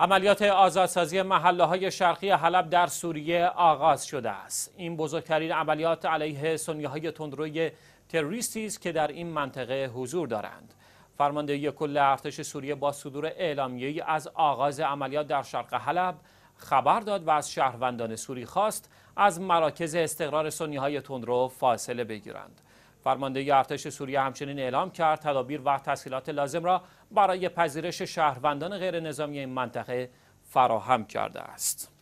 عملیات آزادسازی محله های شرقی حلب در سوریه آغاز شده است. این بزرگترین عملیات علیه سنیه های تندروی تروریستی است که در این منطقه حضور دارند. فرماندهی کل ارتش سوریه با صدور اعلامیه از آغاز عملیات در شرق حلب خبر داد و از شهروندان سوری خواست از مراکز استقرار سنی های تندرو فاصله بگیرند. فرماندهی ارتش سوریه همچنین اعلام کرد تدابیر و تسهیلات لازم را برای پذیرش شهروندان غیر نظامی این منطقه فراهم کرده است.